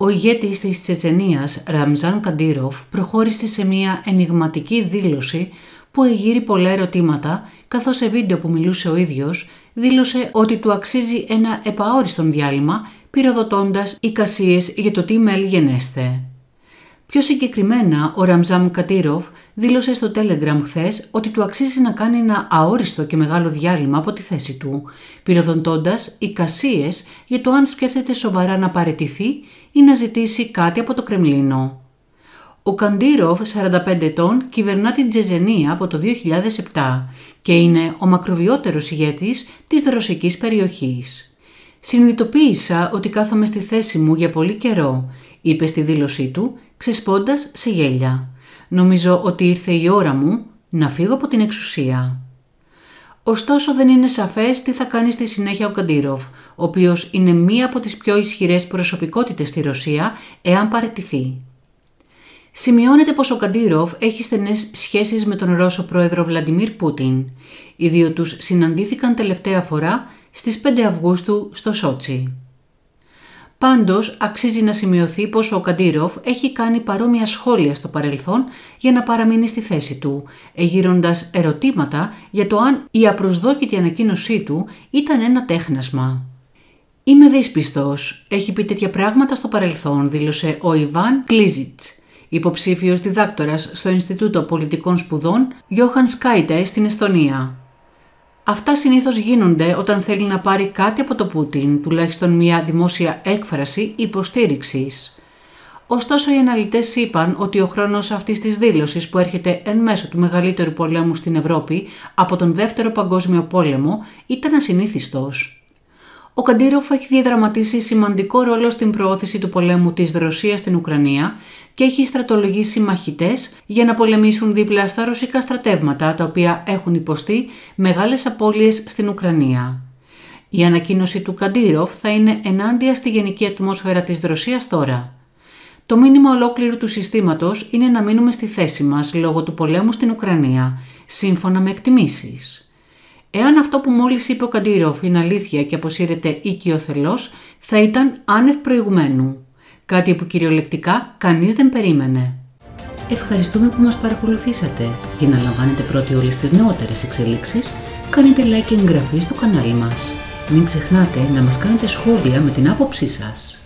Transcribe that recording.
Ο ηγέτης της Τσετσενίας Ραμζάν Καντήροφ προχώρησε σε μια ενηγματική δήλωση που εγείρει πολλά ερωτήματα καθώς σε βίντεο που μιλούσε ο ίδιος δήλωσε ότι του αξίζει ένα επαόριστον διάλειμμα πυροδοτώντας εικασίες για το τι μέλη γενέστε. Πιο συγκεκριμένα, ο Ραμζάμ Κατήροφ δήλωσε στο Telegram χθες ότι του αξίζει να κάνει ένα αόριστο και μεγάλο διάλειμμα από τη θέση του, πυροδοντώντας εικασίες για το αν σκέφτεται σοβαρά να παραιτηθεί ή να ζητήσει κάτι από το Κρεμλίνο. Ο Καντήροφ, 45 ετών, κυβερνά την Τζεζενία από το 2007 και είναι ο μακροβιότερος ηγέτης της δροσικής περιοχής. Συνειδητοποίησα ότι κάθομαι στη θέση μου για πολύ καιρό, είπε στη δήλωσή του, ξεσπώντας σε γέλια. Νομίζω ότι ήρθε η ώρα μου να φύγω από την εξουσία. Ωστόσο δεν είναι σαφές τι θα κάνει στη συνέχεια ο Καντήροφ, ο οποίος είναι μία από τις πιο ισχυρές προσωπικότητες στη Ρωσία εάν παραιτηθεί. Σημειώνεται πως ο Καντήροφ έχει στενές σχέσεις με τον Ρώσο πρόεδρο Βλαντιμίρ Πούτιν. Οι δύο τους συναντήθηκαν τελευταία φορά στις 5 Αυγούστου στο Σότσι. Πάντως, αξίζει να σημειωθεί πως ο Καντήροφ έχει κάνει παρόμοια σχόλια στο παρελθόν για να παραμείνει στη θέση του, εγείροντας ερωτήματα για το αν η απροσδόκητη ανακοίνωσή του ήταν ένα τέχνασμα. «Είμαι δύσπιστος. Έχει πει τέτοια πράγματα στο παρελθόν», δήλωσε ο Ιβάν Κλίζιτς, υποψήφιος διδάκτορας στο Ινστιτούτο Πολιτικών Σπουδών Γιώχαν Σκάιτε στην Εστονία. Αυτά συνήθως γίνονται όταν θέλει να πάρει κάτι από το Πούτιν, τουλάχιστον μια δημόσια έκφραση υποστήριξης. Ωστόσο, οι αναλυτές είπαν ότι ο χρόνος αυτής της δήλωσης που έρχεται εν μέσω του μεγαλύτερου πολέμου στην Ευρώπη από τον Δεύτερο Παγκόσμιο Πόλεμο ήταν ασυνήθιστος ο Καντήροφ έχει διαδραματίσει σημαντικό ρόλο στην προώθηση του πολέμου της Ρωσίας στην Ουκρανία και έχει στρατολογήσει μαχητές για να πολεμήσουν δίπλα στα ρωσικά στρατεύματα τα οποία έχουν υποστεί μεγάλες απώλειες στην Ουκρανία. Η ανακοίνωση του Καντήροφ θα είναι ενάντια στη γενική ατμόσφαιρα της Ρωσίας τώρα. Το μήνυμα ολόκληρου του συστήματος είναι να μείνουμε στη θέση μας λόγω του πολέμου στην Ουκρανία, σύμφωνα με εκτιμήσεις. Εάν αυτό που μόλις είπε ο Καντήροφ είναι αλήθεια και αποσύρεται οικειοθελώς, θα ήταν άνευ προηγουμένου. Κάτι που κυριολεκτικά κανείς δεν περίμενε. Ευχαριστούμε που μας παρακολουθήσατε. Για να λαμβάνετε πρώτοι όλες τις νεότερες εξελίξεις, κάνετε like και εγγραφή στο κανάλι μας. Μην ξεχνάτε να μας κάνετε σχόλια με την άποψή σας.